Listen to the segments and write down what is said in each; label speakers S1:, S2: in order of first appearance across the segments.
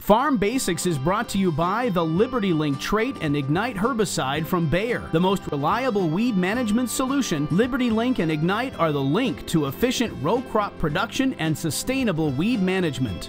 S1: Farm Basics is brought to you by the Liberty Link Trait and Ignite Herbicide from Bayer. The most reliable weed management solution, Liberty Link and Ignite are the link to efficient row crop production and sustainable weed management.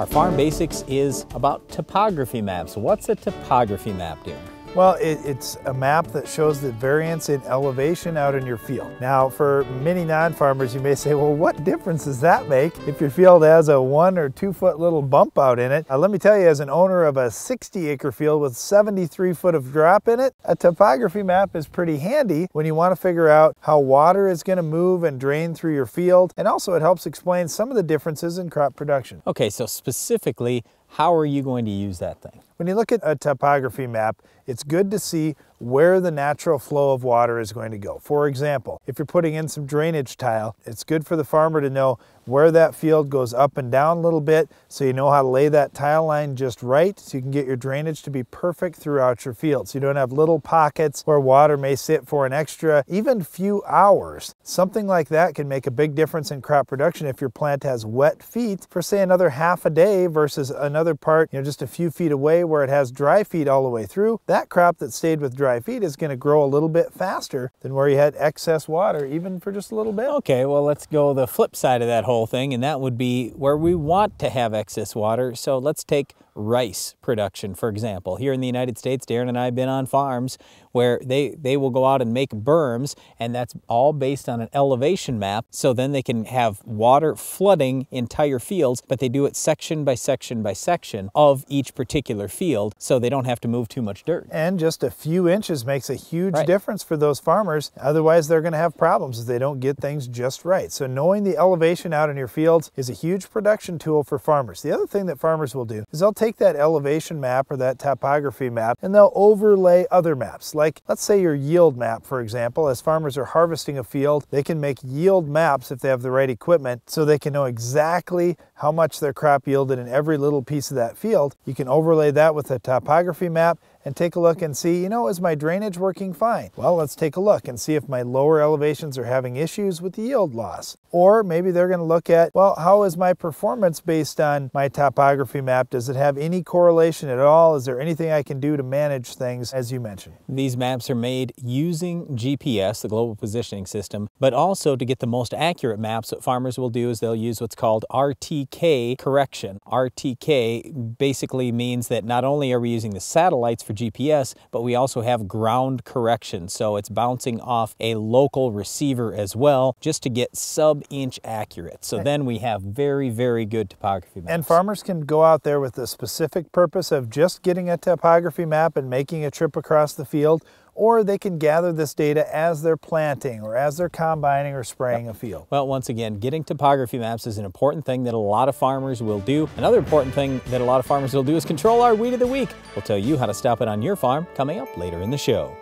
S1: Our Farm Basics is about topography maps. What's a topography map, dear?
S2: Well, it, it's a map that shows the variance in elevation out in your field. Now, for many non-farmers, you may say, well, what difference does that make if your field has a one or two foot little bump out in it? Uh, let me tell you, as an owner of a 60 acre field with 73 foot of drop in it, a topography map is pretty handy when you want to figure out how water is going to move and drain through your field. And also it helps explain some of the differences in crop production. Okay, so specifically, how are you going to use that thing? When you look at a topography map, it's good to see where the natural flow of water is going to go. For example, if you're putting in some drainage tile, it's good for the farmer to know where that field goes up and down a little bit so you know how to lay that tile line just right so you can get your drainage to be perfect throughout your field so you don't have little pockets where water may sit for an extra even few hours. Something like that can make a big difference in crop production if your plant has wet feet for say another half a day versus another part you know just a few feet away where it has dry feet all the way through. That crop that stayed with dry dry feet is going to grow a little bit faster than where you had excess water, even for just a little bit. Okay,
S1: well, let's go the flip side of that whole thing, and that would be where we want to have excess water. So let's take rice production, for example. Here in the United States, Darren and I have been on farms where they, they will go out and make berms, and that's all based on an elevation map. So then they can have water flooding entire fields, but they do it section by section by section of each particular field
S2: so they don't have to move too much dirt. And just a few inches makes a huge right. difference for those farmers. Otherwise, they're going to have problems if they don't get things just right. So knowing the elevation out in your fields is a huge production tool for farmers. The other thing that farmers will do is they'll take that elevation map or that topography map and they'll overlay other maps. Like let's say your yield map, for example, as farmers are harvesting a field, they can make yield maps if they have the right equipment so they can know exactly how much their crop yielded in every little piece of that field. You can overlay that with a topography map and take a look and see, you know, is my drainage working fine? Well, let's take a look and see if my lower elevations are having issues with the yield loss. Or maybe they're gonna look at, well, how is my performance based on my topography map? Does it have any correlation at all? Is there anything I can do to manage things, as you mentioned?
S1: These maps are made using GPS, the Global Positioning System, but also to get the most accurate maps, what farmers will do is they'll use what's called RT RTK correction. RTK basically means that not only are we using the satellites for GPS, but we also have ground correction. So it's bouncing off a local receiver as well, just to get sub-inch accurate. So then we have very, very good topography
S2: maps. And farmers can go out there with the specific purpose of just getting a topography map and making a trip across the field or they can gather this data as they're planting or as they're combining or spraying a field.
S1: Well, once again, getting topography maps is an important thing that a lot of farmers will do. Another important thing that a lot of farmers will do is control our weed of the week. We'll tell you how to stop it on your farm coming up later in the show.